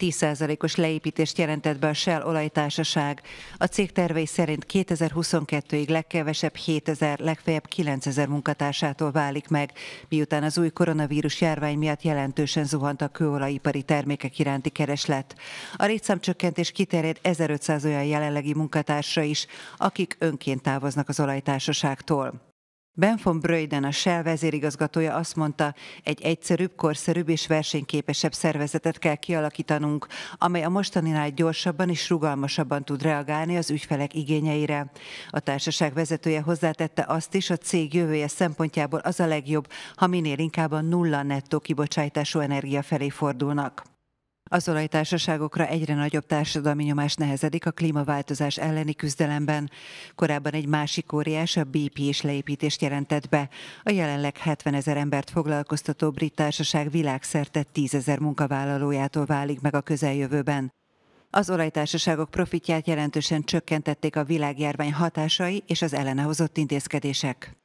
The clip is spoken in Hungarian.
10%-os leépítést jelentett be a Shell olajtársaság. A cég tervei szerint 2022-ig legkevesebb 7000, legfeljebb 9000 munkatársától válik meg, miután az új koronavírus járvány miatt jelentősen zuhant a kőolajipari termékek iránti kereslet. A létszámcsökkentés kiterjed 1500 olyan jelenlegi munkatársra is, akik önként távoznak az olajtársaságtól. Ben von Bröjden, a Shell vezérigazgatója azt mondta, egy egyszerűbb, korszerűbb és versenyképesebb szervezetet kell kialakítanunk, amely a mostaninál gyorsabban és rugalmasabban tud reagálni az ügyfelek igényeire. A társaság vezetője hozzátette azt is, a cég jövője szempontjából az a legjobb, ha minél inkább a nulla nettó kibocsátású energia felé fordulnak. Az olajtársaságokra egyre nagyobb társadalmi nyomás nehezedik a klímaváltozás elleni küzdelemben. Korábban egy másik óriás, a BP is leépítést jelentett be. A jelenleg 70 ezer embert foglalkoztató brit társaság világszerte 10 ezer munkavállalójától válik meg a közeljövőben. Az olajtársaságok profitját jelentősen csökkentették a világjárvány hatásai és az ellene hozott intézkedések.